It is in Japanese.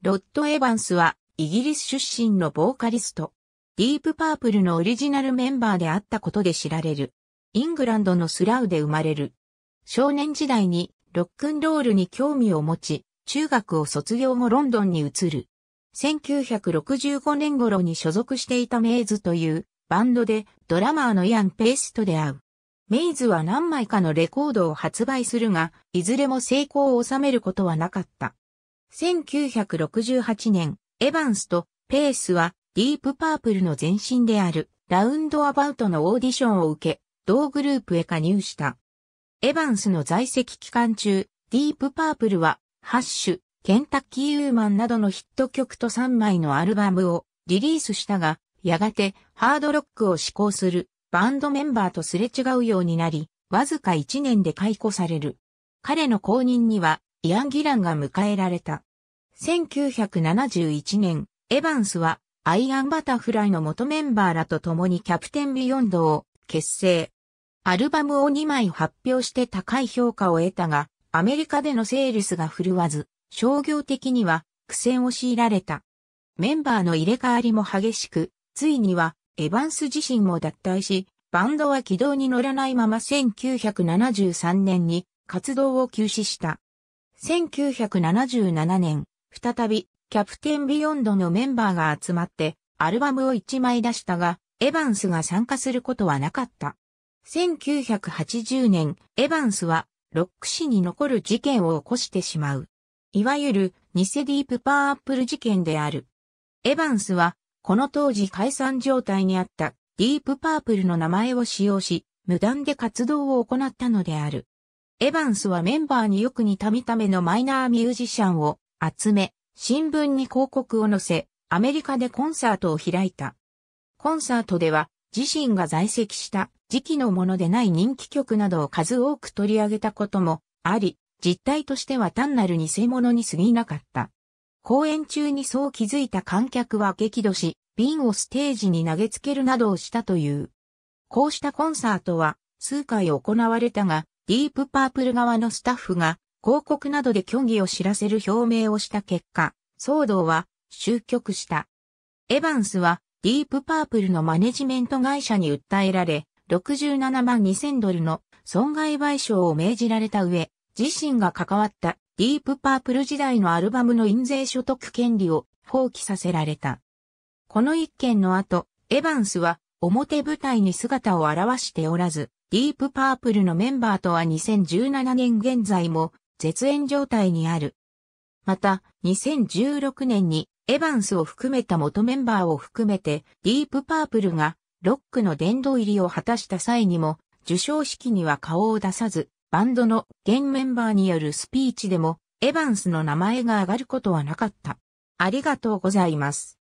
ロッド・エヴァンスは、イギリス出身のボーカリスト。ディープパープルのオリジナルメンバーであったことで知られる。イングランドのスラウで生まれる。少年時代にロックンロールに興味を持ち、中学を卒業後ロンドンに移る。1965年頃に所属していたメイズというバンドでドラマーのイアン・ペースと出会う。メイズは何枚かのレコードを発売するが、いずれも成功を収めることはなかった。1968年、エヴァンスとペースはディープパープルの前身であるラウンドアバウトのオーディションを受け、同グループへ加入した。エヴァンスの在籍期間中、ディープパープルは、ハッシュ、ケンタッキーウーマンなどのヒット曲と3枚のアルバムをリリースしたが、やがてハードロックを志向するバンドメンバーとすれ違うようになり、わずか1年で解雇される。彼の後任にはイアン・ギランが迎えられた。1971年、エヴァンスはアイアンバタフライの元メンバーらと共にキャプテンビヨンドを結成。アルバムを2枚発表して高い評価を得たが、アメリカでのセールスが振るわず、商業的には苦戦を強いられた。メンバーの入れ替わりも激しく、ついにはエヴァンス自身も脱退し、バンドは軌道に乗らないまま1973年に活動を休止した。1977年、再び、キャプテンビヨンドのメンバーが集まって、アルバムを1枚出したが、エヴァンスが参加することはなかった。1980年、エヴァンスは、ロック史に残る事件を起こしてしまう。いわゆる、ニセディープパーアップル事件である。エヴァンスは、この当時解散状態にあったディープパープルの名前を使用し、無断で活動を行ったのである。エヴァンスはメンバーによく似た見た目のマイナーミュージシャンを集め、新聞に広告を載せ、アメリカでコンサートを開いた。コンサートでは、自身が在籍した時期のものでない人気曲などを数多く取り上げたこともあり、実態としては単なる偽物に過ぎなかった。公演中にそう気づいた観客は激怒し、瓶をステージに投げつけるなどをしたという。こうしたコンサートは数回行われたが、ディープパープル側のスタッフが広告などで虚偽を知らせる表明をした結果、騒動は終局した。エバンスはディープパープルのマネジメント会社に訴えられ、67万2000ドルの損害賠償を命じられた上、自身が関わったディープパープル時代のアルバムの印税所得権利を放棄させられた。この一件の後、エバンスは表舞台に姿を現しておらず、ディープパープルのメンバーとは2017年現在も絶縁状態にある。また、2016年にエヴァンスを含めた元メンバーを含めてディープパープルがロックの殿堂入りを果たした際にも受賞式には顔を出さずバンドの現メンバーによるスピーチでもエヴァンスの名前が上がることはなかった。ありがとうございます。